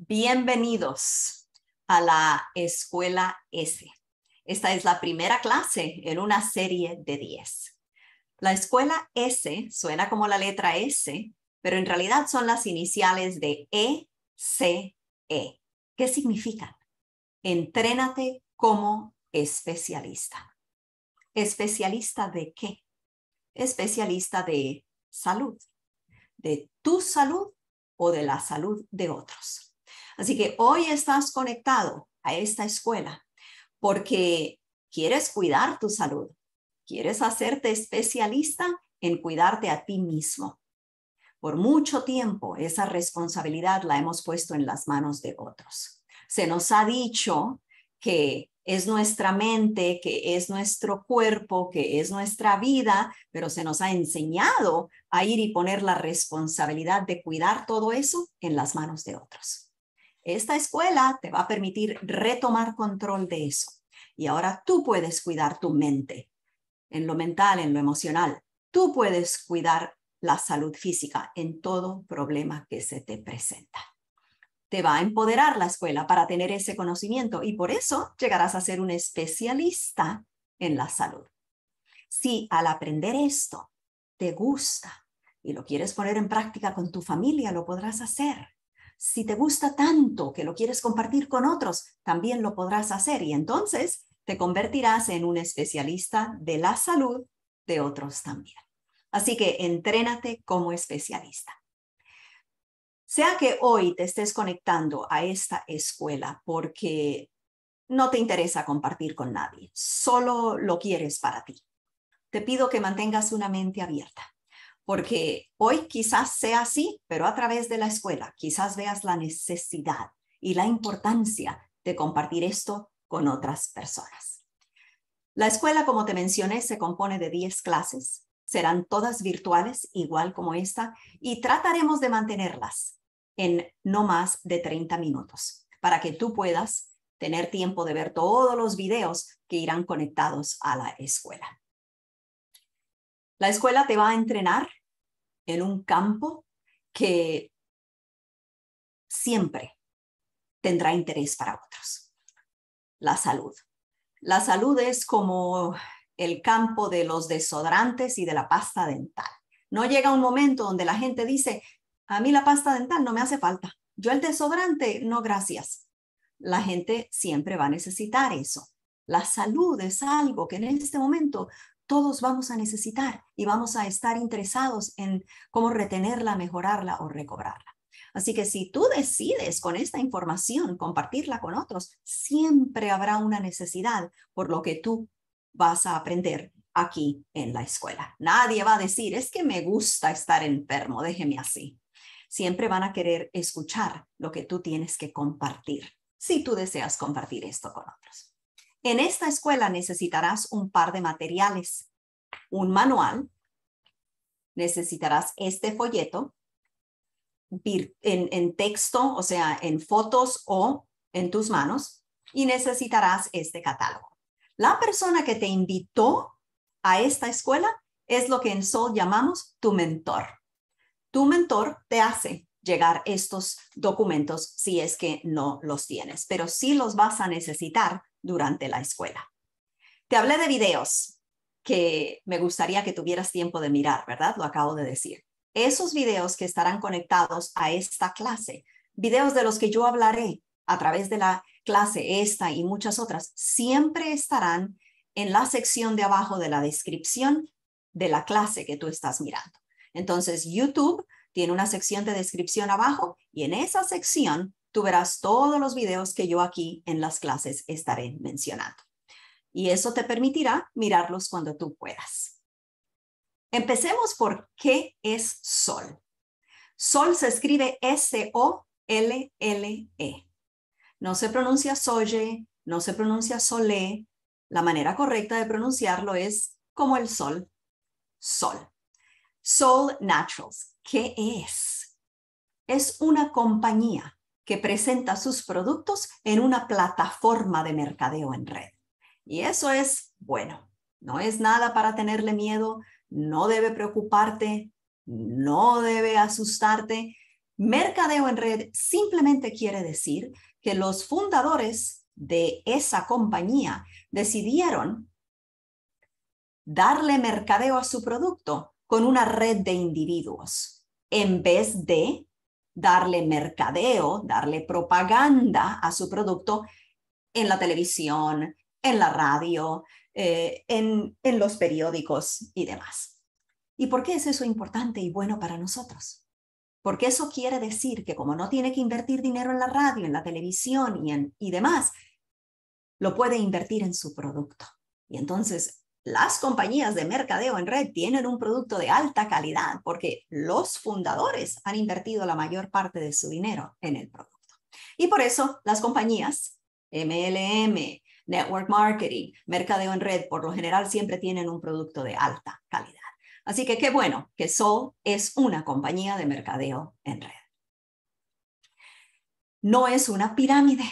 Bienvenidos a la Escuela S. Esta es la primera clase en una serie de 10. La Escuela S suena como la letra S, pero en realidad son las iniciales de E-C-E. -E. ¿Qué significan? Entrénate como especialista. ¿Especialista de qué? Especialista de salud, de tu salud o de la salud de otros. Así que hoy estás conectado a esta escuela porque quieres cuidar tu salud, quieres hacerte especialista en cuidarte a ti mismo. Por mucho tiempo esa responsabilidad la hemos puesto en las manos de otros. Se nos ha dicho que es nuestra mente, que es nuestro cuerpo, que es nuestra vida, pero se nos ha enseñado a ir y poner la responsabilidad de cuidar todo eso en las manos de otros. Esta escuela te va a permitir retomar control de eso. Y ahora tú puedes cuidar tu mente, en lo mental, en lo emocional. Tú puedes cuidar la salud física en todo problema que se te presenta. Te va a empoderar la escuela para tener ese conocimiento y por eso llegarás a ser un especialista en la salud. Si al aprender esto te gusta y lo quieres poner en práctica con tu familia, lo podrás hacer si te gusta tanto que lo quieres compartir con otros, también lo podrás hacer y entonces te convertirás en un especialista de la salud de otros también. Así que entrénate como especialista. Sea que hoy te estés conectando a esta escuela porque no te interesa compartir con nadie, solo lo quieres para ti. Te pido que mantengas una mente abierta porque hoy quizás sea así, pero a través de la escuela quizás veas la necesidad y la importancia de compartir esto con otras personas. La escuela, como te mencioné, se compone de 10 clases. Serán todas virtuales, igual como esta, y trataremos de mantenerlas en no más de 30 minutos para que tú puedas tener tiempo de ver todos los videos que irán conectados a la escuela. La escuela te va a entrenar en un campo que siempre tendrá interés para otros. La salud. La salud es como el campo de los desodorantes y de la pasta dental. No llega un momento donde la gente dice, a mí la pasta dental no me hace falta. Yo el desodorante, no gracias. La gente siempre va a necesitar eso. La salud es algo que en este momento todos vamos a necesitar y vamos a estar interesados en cómo retenerla, mejorarla o recobrarla. Así que si tú decides con esta información compartirla con otros, siempre habrá una necesidad por lo que tú vas a aprender aquí en la escuela. Nadie va a decir, es que me gusta estar enfermo, déjeme así. Siempre van a querer escuchar lo que tú tienes que compartir, si tú deseas compartir esto con otros. En esta escuela necesitarás un par de materiales, un manual, necesitarás este folleto en, texto, o sea, en fotos o en tus manos, y necesitarás este catálogo. La persona que te invitó a esta escuela es lo que en Sol llamamos tu mentor. Tu mentor te hace llegar estos documentos si es que no los tienes, pero sí los vas a necesitar durante la escuela. Te hablé de videos que me gustaría que tuvieras tiempo de mirar, ¿verdad? Lo acabo de decir. Esos videos que estarán conectados a esta clase, videos de los que yo hablaré a través de la clase esta y muchas otras, siempre estarán en la sección de abajo de la descripción de la clase que tú estás mirando. Entonces, YouTube tiene una sección de descripción abajo y en esa sección tú verás todos los videos que yo aquí en las clases estaré mencionando. Y eso te permitirá mirarlos cuando tú puedas. Empecemos por qué es sol. Sol se escribe S-O-L-L-E. No se pronuncia soye, no se pronuncia sole. La manera correcta de pronunciarlo es como el sol, sol. SOL Naturals, ¿qué es? Es una compañía que presenta sus productos en una plataforma de mercadeo en red. Y eso es bueno, no es nada para tenerle miedo, no debe preocuparte, no debe asustarte. Mercadeo en red simplemente quiere decir que los fundadores de esa compañía decidieron darle mercadeo a su producto con una red de individuos en vez de darle mercadeo, darle propaganda a su producto en la televisión, en la radio, eh, en, en los periódicos y demás. ¿Y por qué es eso importante y bueno para nosotros? Porque eso quiere decir que como no tiene que invertir dinero en la radio, en la televisión y, en, y demás, lo puede invertir en su producto. Y entonces las compañías de mercadeo en red tienen un producto de alta calidad porque los fundadores han invertido la mayor parte de su dinero en el producto. Y por eso las compañías MLM, Network Marketing, Mercadeo en Red, por lo general siempre tienen un producto de alta calidad. Así que qué bueno que Sol es una compañía de mercadeo en red. No es una pirámide,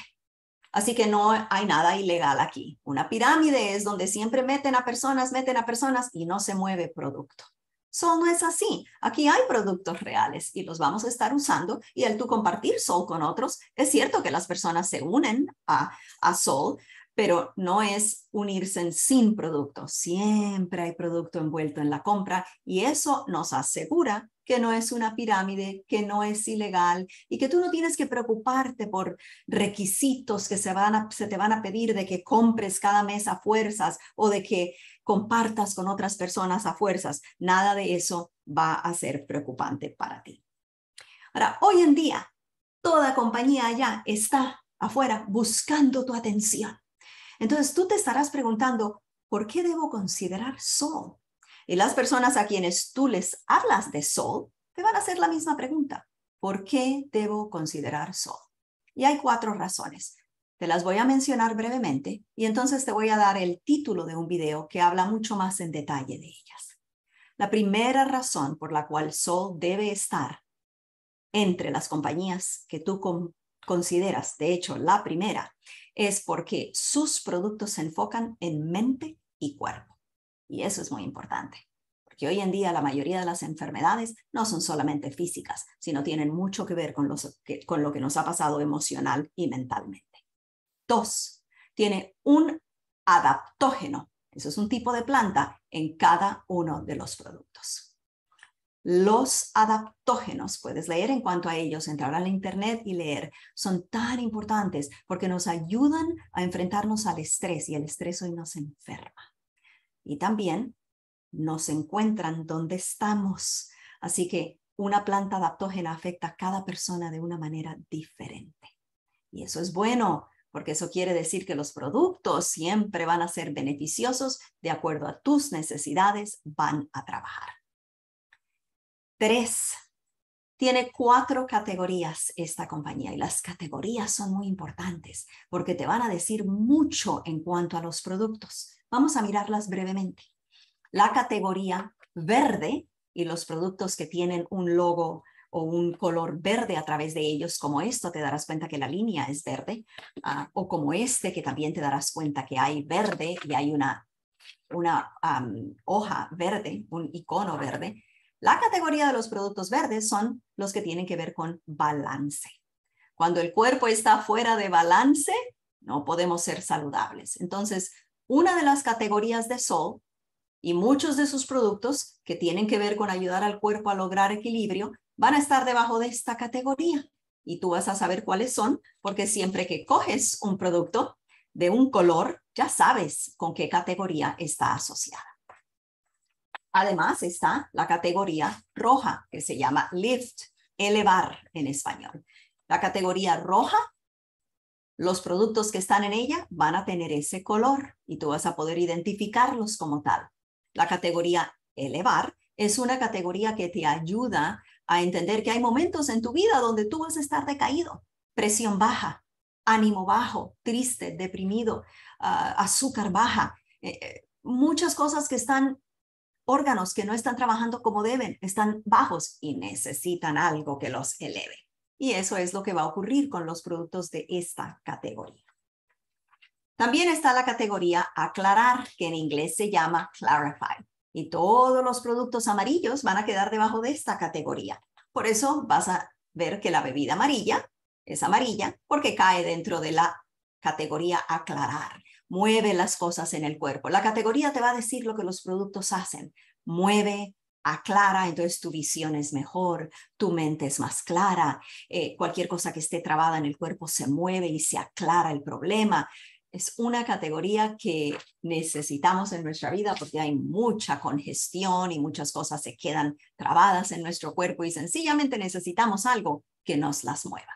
Así que no hay nada ilegal aquí. Una pirámide es donde siempre meten a personas, meten a personas y no se mueve producto. Sol no es así. Aquí hay productos reales y los vamos a estar usando. Y el tú compartir Sol con otros, es cierto que las personas se unen a, a Sol, pero no es unirse sin producto. Siempre hay producto envuelto en la compra y eso nos asegura que no es una pirámide, que no es ilegal y que tú no tienes que preocuparte por requisitos que se, se te van a pedir de que compres cada mes a fuerzas o de que compartas con otras personas a fuerzas. Nada de eso va a ser preocupante para ti. Ahora, hoy en día, toda compañía ya está afuera buscando tu atención. Entonces tú te estarás preguntando, ¿por qué debo considerar Sol? Y las personas a quienes tú les hablas de Sol te van a hacer la misma pregunta. ¿Por qué debo considerar Sol? Y hay cuatro razones. Te las voy a mencionar brevemente y entonces te voy a dar el título de un video que habla mucho más en detalle de ellas. La primera razón por la cual Sol debe estar entre las compañías que tú consideras, de hecho, la primera, es porque sus productos se enfocan en mente y cuerpo. Y eso es muy importante, porque hoy en día la mayoría de las enfermedades no son solamente físicas, sino tienen mucho que ver con, lo que nos ha pasado emocional y mentalmente. Dos, tiene un adaptógeno, eso es un tipo de planta, en cada uno de los productos. Los adaptógenos, puedes leer en cuanto a ellos, entrar la internet y leer, son tan importantes porque nos ayudan a enfrentarnos al estrés y el estrés hoy nos enferma. Y también nos encuentran donde estamos. Así que una planta adaptógena afecta a cada persona de una manera diferente. Y eso es bueno, porque eso quiere decir que los productos siempre van a ser beneficiosos de acuerdo a tus necesidades, van a trabajar tres, tiene cuatro categorías esta compañía y las categorías son muy importantes porque te van a decir mucho en cuanto a los productos. Vamos a mirarlas brevemente. La categoría verde y los productos que tienen un logo o un color verde a través de ellos, como esto, te darás cuenta que la línea es verde, ah, o como este, que también te darás cuenta que hay verde y hay una, una hoja verde, un icono verde. La categoría de los productos verdes son los que tienen que ver con balance. Cuando el cuerpo está fuera de balance, no podemos ser saludables. Entonces, una de las categorías de Sol y muchos de sus productos que tienen que ver con ayudar al cuerpo a lograr equilibrio van a estar debajo de esta categoría. Y tú vas a saber cuáles son, porque siempre que coges un producto de un color, ya sabes con qué categoría está asociada. Además está la categoría roja, que se llama lift, elevar en español. La categoría roja, los productos que están en ella van a tener ese color y tú vas a poder identificarlos como tal. La categoría elevar es una categoría que te ayuda a entender que hay momentos en tu vida donde tú vas a estar decaído, presión baja, ánimo bajo, triste, deprimido, ah, azúcar baja, eh, eh, muchas cosas que están órganos que no están trabajando como deben, están bajos y necesitan algo que los eleve. Y eso es lo que va a ocurrir con los productos de esta categoría. También está la categoría aclarar, que en inglés se llama clarify. Y todos los productos amarillos van a quedar debajo de esta categoría. Por eso vas a ver que la bebida amarilla es amarilla porque cae dentro de la categoría aclarar mueve las cosas en el cuerpo. La categoría te va a decir lo que los productos hacen. Mueve, aclara, entonces tu visión es mejor, tu mente es más clara, eh, cualquier cosa que esté trabada en el cuerpo se mueve y se aclara el problema. Es una categoría que necesitamos en nuestra vida porque hay mucha congestión y muchas cosas se quedan trabadas en nuestro cuerpo y sencillamente necesitamos algo que nos las mueva.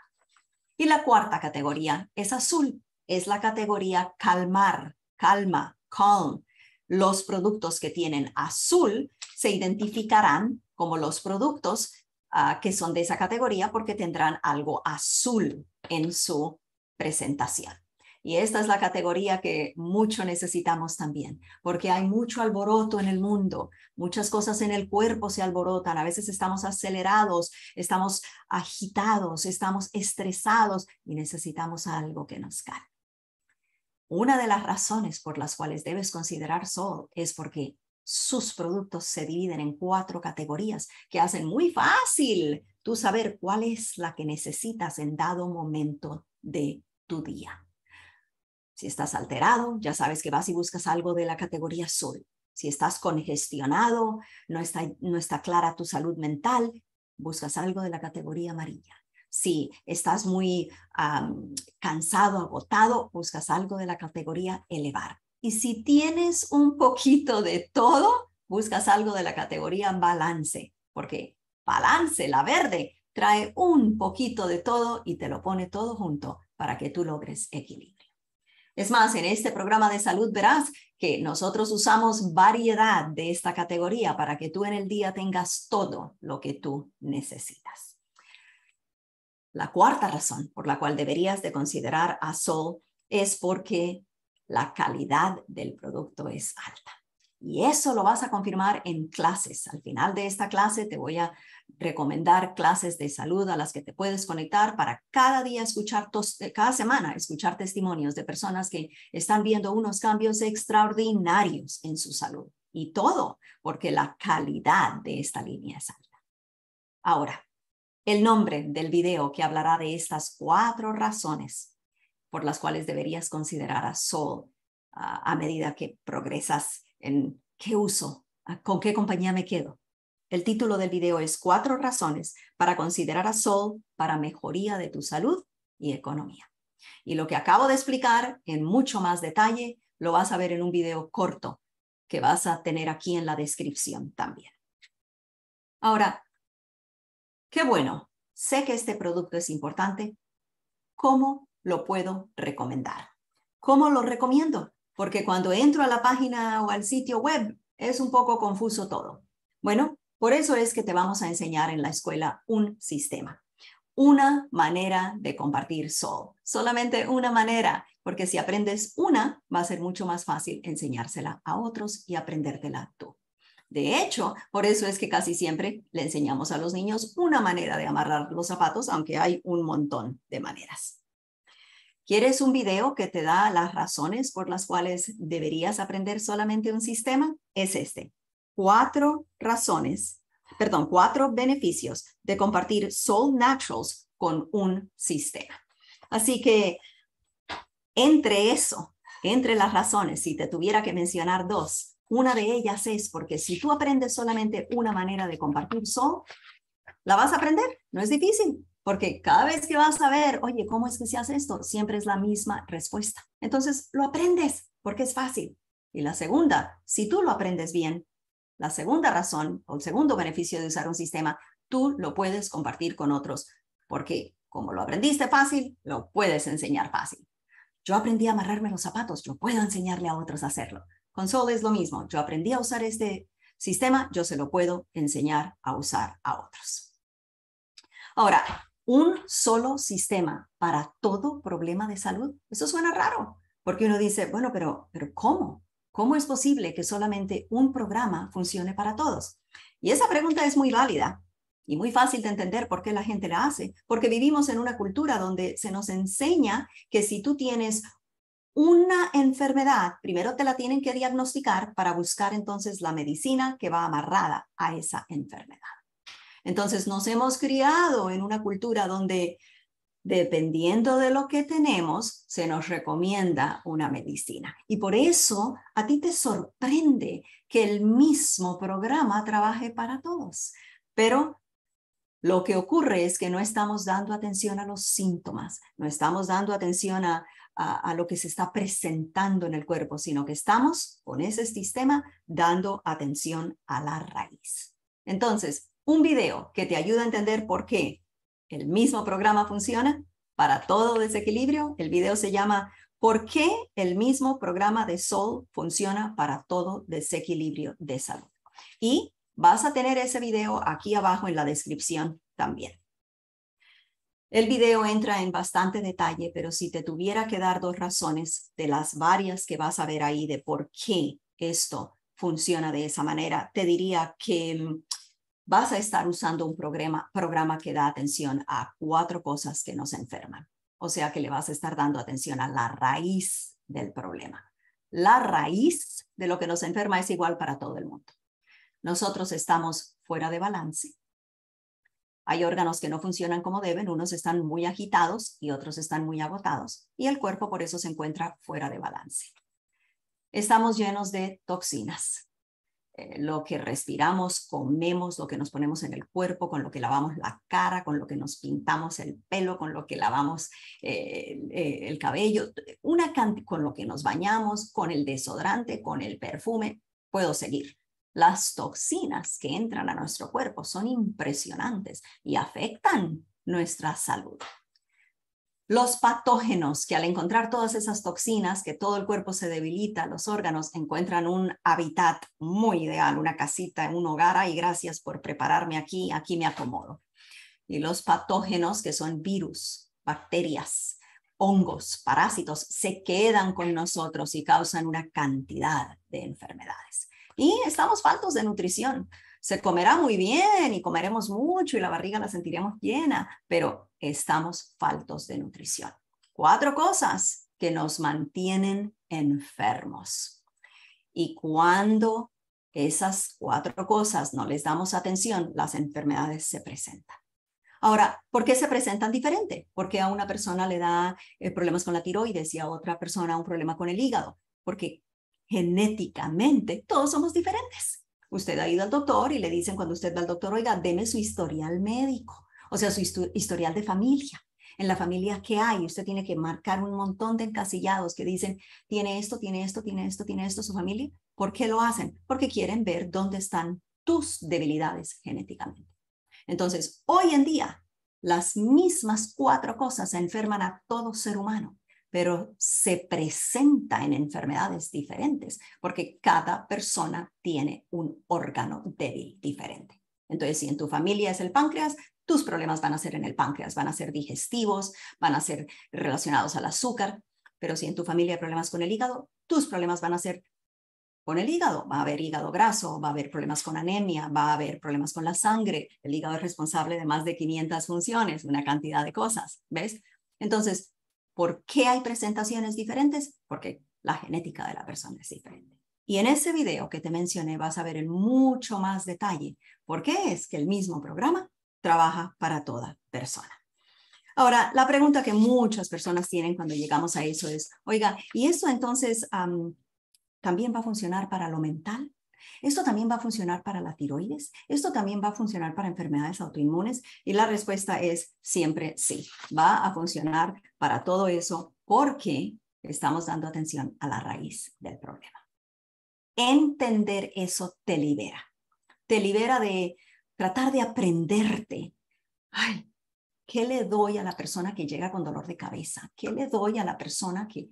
Y la cuarta categoría es azul es la categoría calmar, calma, calm. Los productos que tienen azul se identificarán como los productos ah, que son de esa categoría porque tendrán algo azul en su presentación. Y esta es la categoría que mucho necesitamos también, porque hay mucho alboroto en el mundo, muchas cosas en el cuerpo se alborotan, a veces estamos acelerados, estamos agitados, estamos estresados y necesitamos algo que nos calme. Una de las razones por las cuales debes considerar Sol es porque sus productos se dividen en cuatro categorías que hacen muy fácil tú saber cuál es la que necesitas en dado momento de tu día. Si estás alterado, ya sabes que vas y buscas algo de la categoría sol. Si estás congestionado, no está, no está clara tu salud mental, buscas algo de la categoría amarilla. Si estás muy cansado, agotado, buscas algo de la categoría elevar. Y si tienes un poquito de todo, buscas algo de la categoría balance, porque balance, la verde, trae un poquito de todo y te lo pone todo junto para que tú logres equilibrio. Es más, en este programa de salud verás que nosotros usamos variedad de esta categoría para que tú en el día tengas todo lo que tú necesitas. La cuarta razón por la cual deberías de considerar a Sol es porque la calidad del producto es alta. Y eso lo vas a confirmar en clases. Al final de esta clase te voy a recomendar clases de salud a las que te puedes conectar para cada día escuchar, eh, cada semana escuchar testimonios de personas que están viendo unos cambios extraordinarios en su salud. Y todo porque la calidad de esta línea es alta. Ahora, el nombre del video que hablará de estas cuatro razones por las cuales deberías considerar a Sol ah, a medida que progresas en qué uso, con qué compañía me quedo. El título del video es Cuatro razones para considerar a Sol para mejoría de tu salud y economía. Y lo que acabo de explicar en mucho más detalle lo vas a ver en un video corto que vas a tener aquí en la descripción también. Ahora, Qué bueno, sé que este producto es importante. ¿Cómo lo puedo recomendar? ¿Cómo lo recomiendo? Porque cuando entro a la página o al sitio web es un poco confuso todo. Bueno, por eso es que te vamos a enseñar en la escuela un sistema, una manera de compartir Sol, solamente una manera, porque si aprendes una, va a ser mucho más fácil enseñársela a otros y aprendértela tú. De hecho, por eso es que casi siempre le enseñamos a los niños una manera de amarrar los zapatos, aunque hay un montón de maneras. ¿Quieres un video que te da las razones por las cuales deberías aprender solamente un sistema? Es este. Cuatro razones, perdón, cuatro beneficios de compartir Soul Naturals con un sistema. Así que entre eso, entre las razones, si te tuviera que mencionar dos, una de ellas es porque si tú aprendes solamente una manera de compartir son, la vas a aprender, no es difícil, porque cada vez que vas a ver, oye, ¿cómo es que se hace esto? Siempre es la misma respuesta. Entonces, lo aprendes porque es fácil. Y la segunda, si tú lo aprendes bien, la segunda razón o el segundo beneficio de usar un sistema, tú lo puedes compartir con otros, porque como lo aprendiste fácil, lo puedes enseñar fácil. Yo aprendí a amarrarme los zapatos, yo puedo enseñarle a otros a hacerlo. Console es lo mismo. Yo aprendí a usar este sistema, yo se lo puedo enseñar a usar a otros. Ahora, un solo sistema para todo problema de salud. Eso suena raro, porque uno dice, bueno, pero, pero ¿cómo? ¿Cómo es posible que solamente un programa funcione para todos? Y esa pregunta es muy válida y muy fácil de entender por qué la gente la hace, porque vivimos en una cultura donde se nos enseña que si tú tienes una enfermedad, primero te la tienen que diagnosticar para buscar entonces la medicina que va amarrada a esa enfermedad. Entonces nos hemos criado en una cultura donde dependiendo de lo que tenemos, se nos recomienda una medicina. Y por eso a ti te sorprende que el mismo programa trabaje para todos. Pero lo que ocurre es que no estamos dando atención a los síntomas, no estamos dando atención a a, lo que se está presentando en el cuerpo, sino que estamos con ese sistema dando atención a la raíz. Entonces, un video que te ayuda a entender por qué el mismo programa funciona para todo desequilibrio. El video se llama ¿Por qué el mismo programa de Sol funciona para todo desequilibrio de salud? Y vas a tener ese video aquí abajo en la descripción también. El video entra en bastante detalle, pero si te tuviera que dar dos razones de las varias que vas a ver ahí de por qué esto funciona de esa manera, te diría que mm, vas a estar usando un programa, programa que da atención a cuatro cosas que nos enferman. O sea que le vas a estar dando atención a la raíz del problema. La raíz de lo que nos enferma es igual para todo el mundo. Nosotros estamos fuera de balance hay órganos que no funcionan como deben, unos están muy agitados y otros están muy agotados, y el cuerpo por eso se encuentra fuera de balance. Estamos llenos de toxinas. Eh, lo que respiramos, comemos, lo que nos ponemos en el cuerpo, con lo que lavamos la cara, con lo que nos pintamos el pelo, con lo que lavamos eh, eh, el, cabello, una con lo que nos bañamos, con el desodorante, con el perfume, puedo seguir las toxinas que entran a nuestro cuerpo son impresionantes y afectan nuestra salud. Los patógenos, que al encontrar todas esas toxinas, que todo el cuerpo se debilita, los órganos encuentran un hábitat muy ideal, una casita, un hogar, y gracias por prepararme aquí, aquí me acomodo. Y los patógenos, que son virus, bacterias, hongos, parásitos, se quedan con nosotros y causan una cantidad de enfermedades y estamos faltos de nutrición. Se comerá muy bien y comeremos mucho y la barriga la sentiremos llena, pero estamos faltos de nutrición. Cuatro cosas que nos mantienen enfermos. Y cuando esas cuatro cosas no les damos atención, las enfermedades se presentan. Ahora, ¿por qué se presentan diferente? Porque a una persona le da eh, problemas con la tiroides y a otra persona un problema con el hígado? Porque genéticamente, todos somos diferentes. Usted ha ido al doctor y le dicen cuando usted va al doctor, oiga, deme su historial médico, o sea, su historial de familia. En la familia, ¿qué hay? Usted tiene que marcar un montón de encasillados que dicen, tiene esto, tiene esto, tiene esto, tiene esto su familia. ¿Por qué lo hacen? Porque quieren ver dónde están tus debilidades genéticamente. Entonces, hoy en día, las mismas cuatro cosas enferman a todo ser humano pero se presenta en enfermedades diferentes, porque cada persona tiene un órgano débil diferente. Entonces, si en tu familia es el páncreas, tus problemas van a ser en el páncreas, van a ser digestivos, van a ser relacionados al azúcar, pero si en tu familia hay problemas con el hígado, tus problemas van a ser con el hígado. Va a haber hígado graso, va a haber problemas con anemia, va a haber problemas con la sangre. El hígado es responsable de más de 500 funciones, una cantidad de cosas, ¿ves? Entonces, ¿Por qué hay presentaciones diferentes? Porque la genética de la persona es diferente. Y en ese video que te mencioné vas a ver en mucho más detalle por qué es que el mismo programa trabaja para toda persona. Ahora, la pregunta que muchas personas tienen cuando llegamos a eso es, oiga, ¿y eso entonces también va a funcionar para lo mental? Esto también va a funcionar para la tiroides, esto también va a funcionar para enfermedades autoinmunes y la respuesta es siempre sí, va a funcionar para todo eso porque estamos dando atención a la raíz del problema. Entender eso te libera, te libera de tratar de aprenderte. Ay, ¿qué le doy a la persona que llega con dolor de cabeza? ¿Qué le doy a la persona que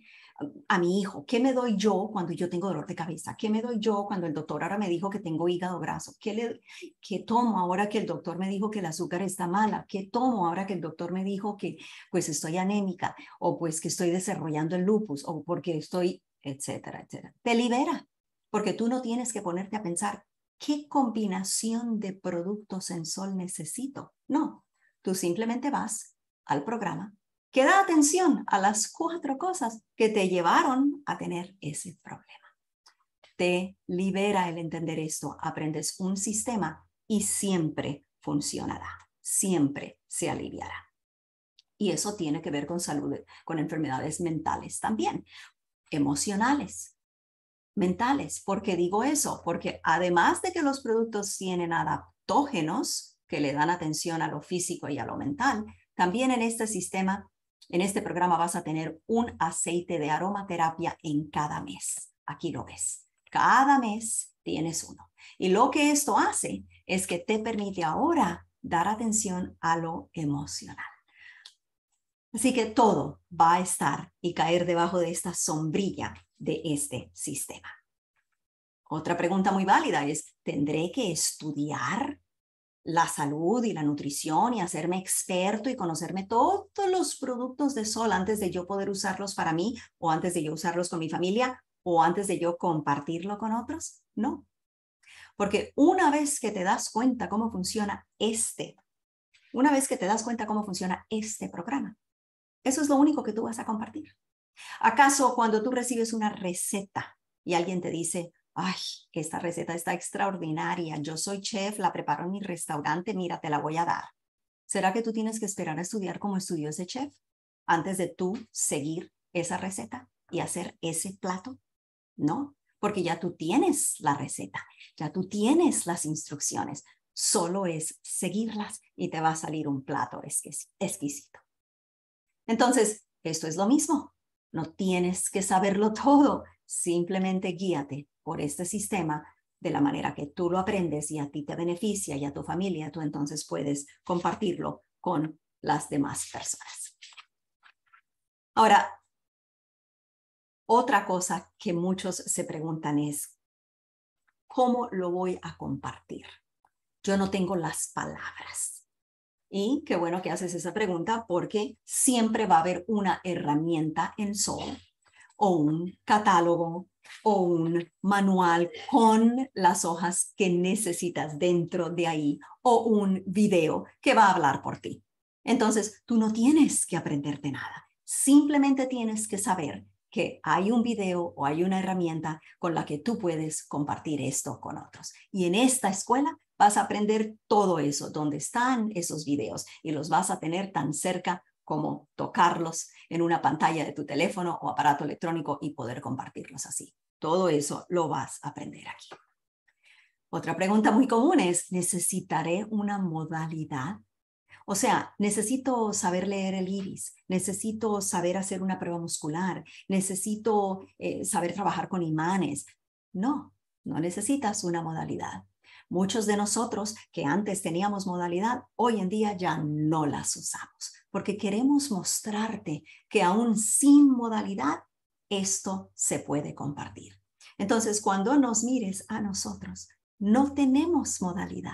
a mi hijo? ¿Qué me doy yo cuando yo tengo dolor de cabeza? ¿Qué me doy yo cuando el doctor ahora me dijo que tengo hígado graso? ¿Qué, le, qué tomo ahora que el doctor me dijo que el azúcar está mala? ¿Qué tomo ahora que el doctor me dijo que pues estoy anémica o pues que estoy desarrollando el lupus o porque estoy, etcétera, etcétera? Te libera porque tú no tienes que ponerte a pensar qué combinación de productos en sol necesito. No, tú simplemente vas al programa, que da atención a las cuatro cosas que te llevaron a tener ese problema. Te libera el entender esto, aprendes un sistema y siempre funcionará, siempre se aliviará. Y eso tiene que ver con salud, con enfermedades mentales también, emocionales, mentales. ¿Por qué digo eso? Porque además de que los productos tienen adaptógenos que le dan atención a lo físico y a lo mental, también en este sistema en este programa vas a tener un aceite de aromaterapia en cada mes. Aquí lo ves. Cada mes tienes uno. Y lo que esto hace es que te permite ahora dar atención a lo emocional. Así que todo va a estar y caer debajo de esta sombrilla de este sistema. Otra pregunta muy válida es, ¿tendré que estudiar la salud y la nutrición y hacerme experto y conocerme todos los productos de sol antes de yo poder usarlos para mí o antes de yo usarlos con mi familia o antes de yo compartirlo con otros? No. Porque una vez que te das cuenta cómo funciona este, una vez que te das cuenta cómo funciona este programa, eso es lo único que tú vas a compartir. ¿Acaso cuando tú recibes una receta y alguien te dice, ay, esta receta está extraordinaria, yo soy chef, la preparo en mi restaurante, mira, te la voy a dar. ¿Será que tú tienes que esperar a estudiar como estudió ese chef antes de tú seguir esa receta y hacer ese plato? No, porque ya tú tienes la receta, ya tú tienes las instrucciones, solo es seguirlas y te va a salir un plato exquisito. Entonces, esto es lo mismo. No tienes que saberlo todo, simplemente guíate por este sistema de la manera que tú lo aprendes y a ti te beneficia y a tu familia, tú entonces puedes compartirlo con las demás personas. Ahora, otra cosa que muchos se preguntan es, ¿cómo lo voy a compartir? Yo no tengo las palabras y qué bueno que haces esa pregunta porque siempre va a haber una herramienta en Sol o un catálogo o un manual con las hojas que necesitas dentro de ahí o un video que va a hablar por ti. Entonces, tú no tienes que aprenderte nada, simplemente tienes que saber que hay un video o hay una herramienta con la que tú puedes compartir esto con otros. Y en esta escuela vas a aprender todo eso, dónde están esos videos y los vas a tener tan cerca como tocarlos en una pantalla de tu teléfono o aparato electrónico y poder compartirlos así. Todo eso lo vas a aprender aquí. Otra pregunta muy común es, ¿necesitaré una modalidad? O sea, necesito saber leer el iris, necesito saber hacer una prueba muscular, necesito eh, saber trabajar con imanes. No, no necesitas una modalidad. Muchos de nosotros que antes teníamos modalidad, hoy en día ya no las usamos, porque queremos mostrarte que aún sin modalidad, esto se puede compartir. Entonces, cuando nos mires a nosotros, no tenemos modalidad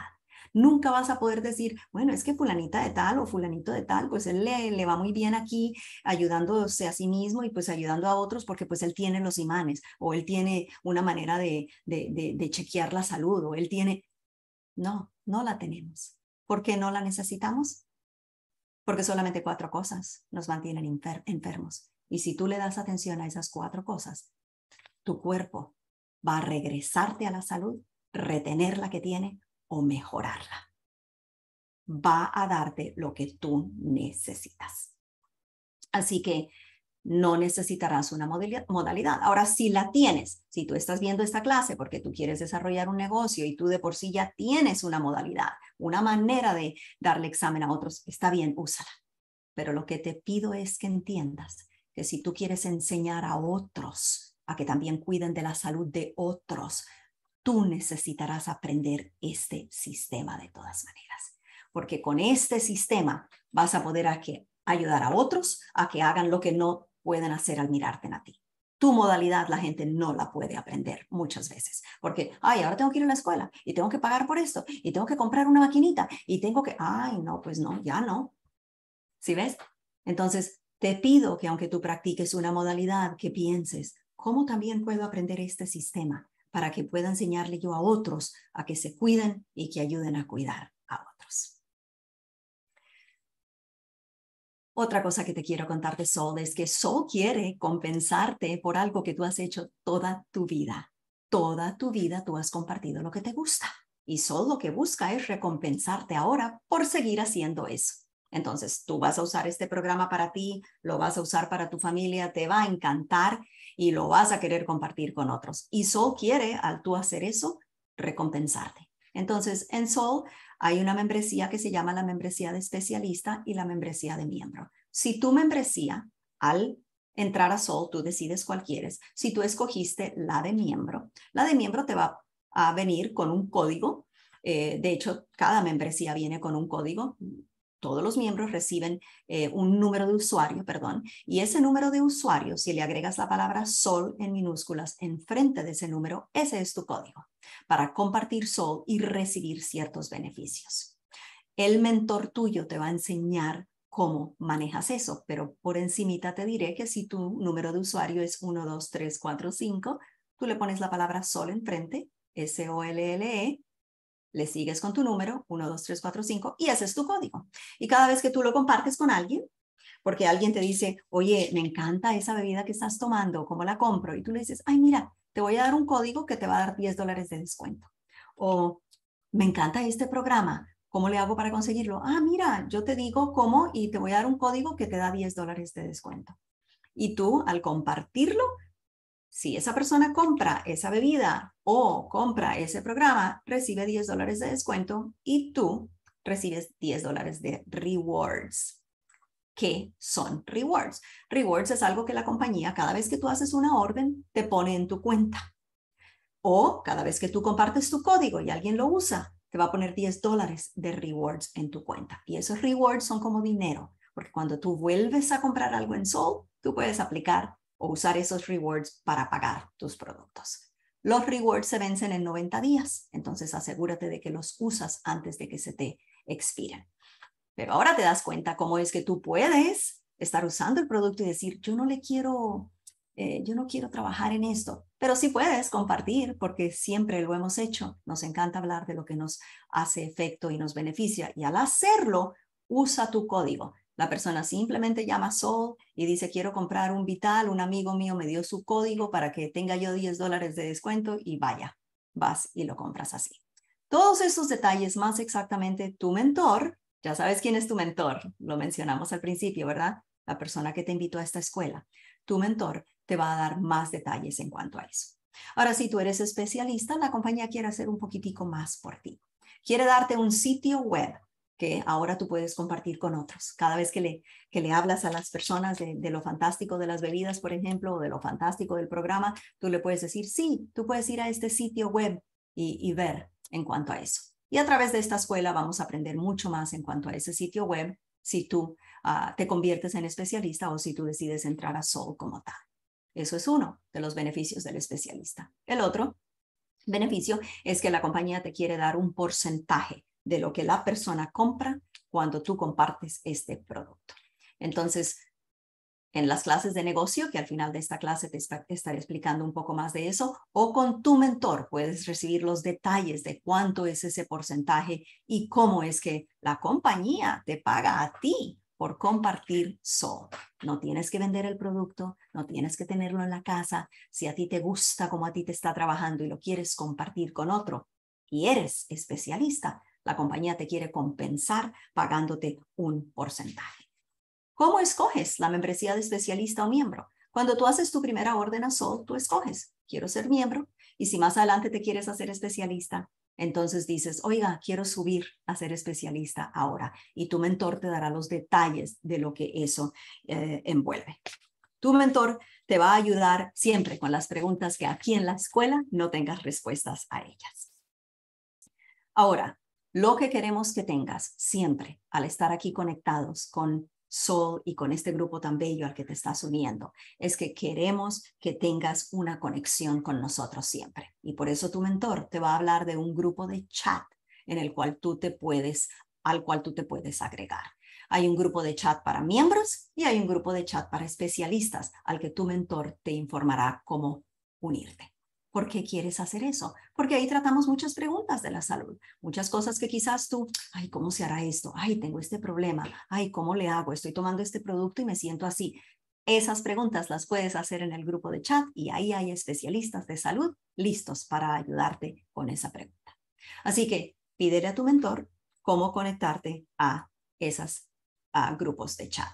nunca vas a poder decir, bueno, es que fulanita de tal o fulanito de tal, pues él le, le va muy bien aquí ayudándose a sí mismo y pues ayudando a otros porque pues él tiene los imanes o él tiene una manera de, de, chequear la salud o él tiene... No, no la tenemos. ¿Por qué no la necesitamos? Porque solamente cuatro cosas nos mantienen enfermos. Y si tú le das atención a esas cuatro cosas, tu cuerpo va a regresarte a la salud, retener la que tiene o mejorarla. Va a darte lo que tú necesitas. Así que no necesitarás una modalidad. Ahora, si la tienes, si tú estás viendo esta clase porque tú quieres desarrollar un negocio y tú de por sí ya tienes una modalidad, una manera de darle examen a otros, está bien, úsala. Pero lo que te pido es que entiendas que si tú quieres enseñar a otros a que también cuiden de la salud de otros, tú necesitarás aprender este sistema de todas maneras, porque con este sistema vas a poder ayudar a otros a que hagan lo que no pueden hacer al mirarte en a ti. Tu modalidad la gente no la puede aprender muchas veces, porque, ay, ahora tengo que ir a la escuela y tengo que pagar por esto y tengo que comprar una maquinita y tengo que, ay, no, pues no, ya no. ¿Sí ves? Entonces, te pido que aunque tú practiques una modalidad, que pienses, ¿cómo también puedo aprender este sistema? para que pueda enseñarle yo a otros a que se cuiden y que ayuden a cuidar a otros. Otra cosa que te quiero contar de Sol es que Sol quiere compensarte por algo que tú has hecho toda tu vida. Toda tu vida tú has compartido lo que te gusta. Y Sol lo que busca es recompensarte ahora por seguir haciendo eso. Entonces, tú vas a usar este programa para ti, lo vas a usar para tu familia, te va a encantar y lo vas a querer compartir con otros. Y Soul quiere, al tú hacer eso, recompensarte. Entonces, en Soul hay una membresía que se llama la membresía de especialista y la membresía de miembro. Si tu membresía, al entrar a Soul, tú decides cuál quieres. Si tú escogiste la de miembro, la de miembro te va a venir con un código. Eh, de hecho, cada membresía viene con un código todos los miembros reciben eh, un número de usuario, perdón, y ese número de usuario, si le agregas la palabra sol en minúsculas enfrente de ese número, ese es tu código para compartir sol y recibir ciertos beneficios. El mentor tuyo te va a enseñar cómo manejas eso, pero por encimita te diré que si tu número de usuario es 12345, tú le pones la palabra sol enfrente, S-O-L-L-E, le sigues con tu número, 1, 2, 3, 4, 5, y ese es tu código. Y cada vez que tú lo compartes con alguien, porque alguien te dice, oye, me encanta esa bebida que estás tomando, ¿cómo la compro? Y tú le dices, ay, mira, te voy a dar un código que te va a dar 10 dólares de descuento. O me encanta este programa, ¿cómo le hago para conseguirlo? Ah, mira, yo te digo cómo y te voy a dar un código que te da 10 dólares de descuento. Y tú, al compartirlo, si esa persona compra esa bebida o compra ese programa, recibe 10 dólares de descuento y tú recibes 10 dólares de rewards. ¿Qué son rewards? Rewards es algo que la compañía cada vez que tú haces una orden te pone en tu cuenta. O cada vez que tú compartes tu código y alguien lo usa, te va a poner 10 dólares de rewards en tu cuenta. Y esos rewards son como dinero, porque cuando tú vuelves a comprar algo en Sol, tú puedes aplicar o usar esos rewards para pagar tus productos. Los rewards se vencen en 90 días, entonces asegúrate de que los usas antes de que se te expiren. Pero ahora te das cuenta cómo es que tú puedes estar usando el producto y decir, yo no le quiero, eh, yo no quiero trabajar en esto, pero sí puedes compartir porque siempre lo hemos hecho. Nos encanta hablar de lo que nos hace efecto y nos beneficia y al hacerlo, usa tu código. La persona simplemente llama a Sol y dice, quiero comprar un Vital, un amigo mío me dio su código para que tenga yo 10 dólares de descuento y vaya, vas y lo compras así. Todos esos detalles, más exactamente tu mentor, ya sabes quién es tu mentor, lo mencionamos al principio, ¿verdad? La persona que te invitó a esta escuela. Tu mentor te va a dar más detalles en cuanto a eso. Ahora, si tú eres especialista, la compañía quiere hacer un poquitico más por ti. Quiere darte un sitio web que ahora tú puedes compartir con otros. Cada vez que le, le hablas a las personas de, lo fantástico de las bebidas, por ejemplo, o de lo fantástico del programa, tú le puedes decir, sí, tú puedes ir a este sitio web y, ver en cuanto a eso. Y a través de esta escuela vamos a aprender mucho más en cuanto a ese sitio web si tú ah, te conviertes en especialista o si tú decides entrar a Sol como tal. Eso es uno de los beneficios del especialista. El otro beneficio es que la compañía te quiere dar un porcentaje de lo que la persona compra cuando tú compartes este producto. Entonces, en las clases de negocio, que al final de esta clase te, estaré explicando un poco más de eso, o con tu mentor puedes recibir los detalles de cuánto es ese porcentaje y cómo es que la compañía te paga a ti por compartir solo. No tienes que vender el producto, no tienes que tenerlo en la casa. Si a ti te gusta como a ti te está trabajando y lo quieres compartir con otro y eres especialista, la compañía te quiere compensar pagándote un porcentaje. ¿Cómo escoges la membresía de especialista o miembro? Cuando tú haces tu primera orden a Sol, tú escoges, quiero ser miembro, y si más adelante te quieres hacer especialista, entonces dices, oiga, quiero subir a ser especialista ahora, y tu mentor te dará los detalles de lo que eso eh, envuelve. Tu mentor te va a ayudar siempre con las preguntas que aquí en la escuela no tengas respuestas a ellas. Ahora, lo que queremos que tengas siempre al estar aquí conectados con Sol y con este grupo tan bello al que te estás uniendo, es que queremos que tengas una conexión con nosotros siempre. Y por eso tu mentor te va a hablar de un grupo de chat en el cual tú te puedes, al cual tú te puedes agregar. Hay un grupo de chat para miembros y hay un grupo de chat para especialistas al que tu mentor te informará cómo unirte. ¿Por qué quieres hacer eso? Porque ahí tratamos muchas preguntas de la salud, muchas cosas que quizás tú, ay, ¿cómo se hará esto? Ay, tengo este problema, ay, ¿cómo le hago? Estoy tomando este producto y me siento así. Esas preguntas las puedes hacer en el grupo de chat y ahí hay especialistas de salud listos para ayudarte con esa pregunta. Así que pídele a tu mentor cómo conectarte a esos grupos de chat.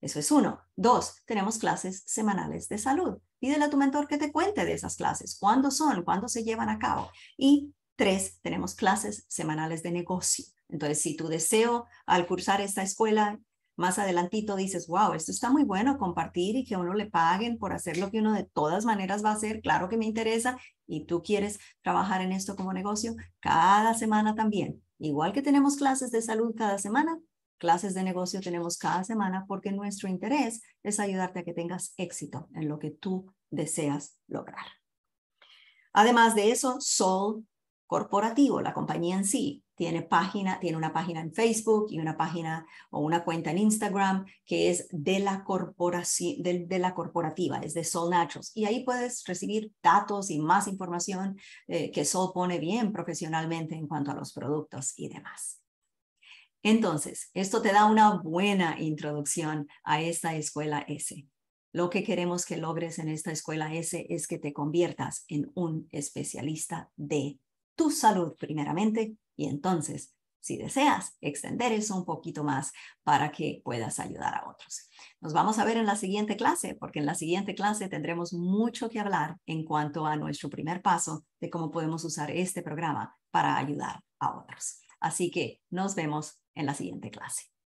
Eso es uno. Dos, tenemos clases semanales de salud. Pídele a tu mentor que te cuente de esas clases, cuándo son, cuándo se llevan a cabo. Y tres, tenemos clases semanales de negocio. Entonces, si tu deseo al cursar esta escuela más adelantito dices, wow, esto está muy bueno, compartir y que a uno le paguen por hacer lo que uno de todas maneras va a hacer, claro que me interesa, y tú quieres trabajar en esto como negocio, cada semana también. Igual que tenemos clases de salud cada semana, clases de negocio tenemos cada semana porque nuestro interés es ayudarte a que tengas éxito en lo que tú deseas lograr. Además de eso, Sol Corporativo, la compañía en sí, tiene página, tiene una página en Facebook y una página o una cuenta en Instagram que es de la corporación, de, la corporativa, es de Sol Naturals. Y ahí puedes recibir datos y más información eh, que Sol pone bien profesionalmente en cuanto a los productos y demás. Entonces, esto te da una buena introducción a esta escuela S. Lo que queremos que logres en esta escuela S es que te conviertas en un especialista de tu salud primeramente y entonces, si deseas, extender eso un poquito más para que puedas ayudar a otros. Nos vamos a ver en la siguiente clase, porque en la siguiente clase tendremos mucho que hablar en cuanto a nuestro primer paso de cómo podemos usar este programa para ayudar a otros. Así que nos vemos en la siguiente clase.